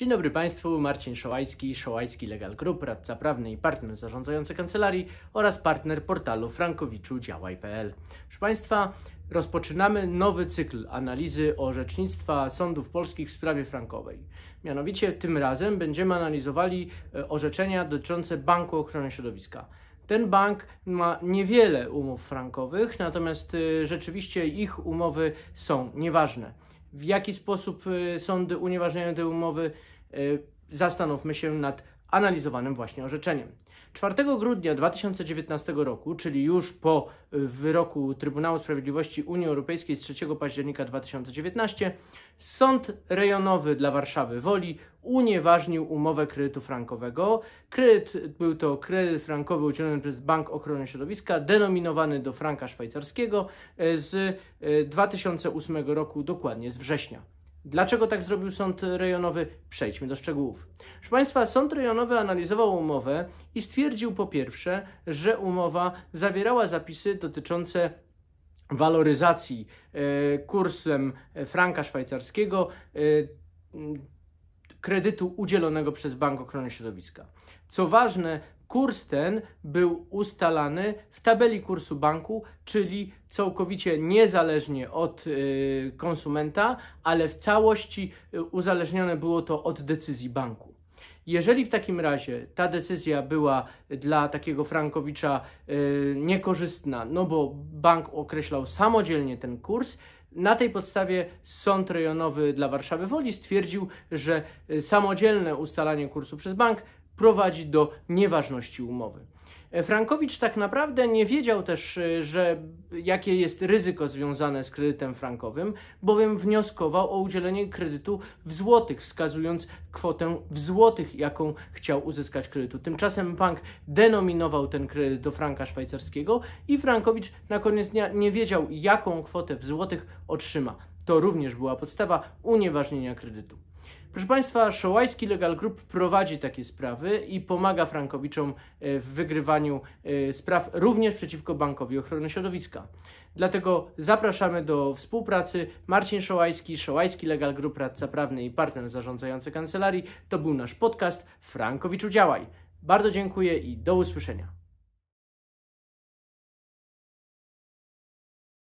Dzień dobry Państwu, Marcin Szołajski, Szołajski Legal Group, radca prawny i partner zarządzający kancelarii oraz partner portalu frankowiczudziałaj.pl. Proszę Państwa, rozpoczynamy nowy cykl analizy orzecznictwa sądów polskich w sprawie frankowej. Mianowicie tym razem będziemy analizowali e, orzeczenia dotyczące Banku Ochrony Środowiska. Ten bank ma niewiele umów frankowych, natomiast e, rzeczywiście ich umowy są nieważne w jaki sposób y, sądy unieważniają te umowy. Y, zastanówmy się nad analizowanym właśnie orzeczeniem. 4 grudnia 2019 roku, czyli już po y, wyroku Trybunału Sprawiedliwości Unii Europejskiej z 3 października 2019, Sąd Rejonowy dla Warszawy Woli unieważnił umowę kredytu frankowego. Kredyt był to kredyt frankowy udzielony przez Bank Ochrony Środowiska, denominowany do franka szwajcarskiego y, z 2008 y, roku, dokładnie z września. Dlaczego tak zrobił sąd rejonowy? Przejdźmy do szczegółów. Proszę Państwa, sąd rejonowy analizował umowę i stwierdził po pierwsze, że umowa zawierała zapisy dotyczące waloryzacji e, kursem e, franka szwajcarskiego e, kredytu udzielonego przez Bank Ochrony Środowiska. Co ważne, kurs ten był ustalany w tabeli kursu banku, czyli całkowicie niezależnie od y, konsumenta, ale w całości y, uzależnione było to od decyzji banku. Jeżeli w takim razie ta decyzja była dla takiego Frankowicza y, niekorzystna, no bo bank określał samodzielnie ten kurs, na tej podstawie Sąd Rejonowy dla Warszawy Woli stwierdził, że y, samodzielne ustalanie kursu przez bank prowadzi do nieważności umowy. Frankowicz tak naprawdę nie wiedział też, y, że jakie jest ryzyko związane z kredytem frankowym, bowiem wnioskował o udzielenie kredytu w złotych, wskazując kwotę w złotych, jaką chciał uzyskać kredytu. Tymczasem bank denominował ten kredyt do franka szwajcarskiego i Frankowicz na koniec dnia nie wiedział, jaką kwotę w złotych otrzyma. To również była podstawa unieważnienia kredytu. Proszę Państwa, Szołajski Legal Group prowadzi takie sprawy i pomaga Frankowiczom e, w wygrywaniu e, spraw również przeciwko Bankowi Ochrony Środowiska. Dlatego zapraszamy do współpracy. Marcin Szołajski, Szołajski Legal Group, radca prawny i partner zarządzający kancelarii. To był nasz podcast Frankowicz działaj. Bardzo dziękuję i do usłyszenia.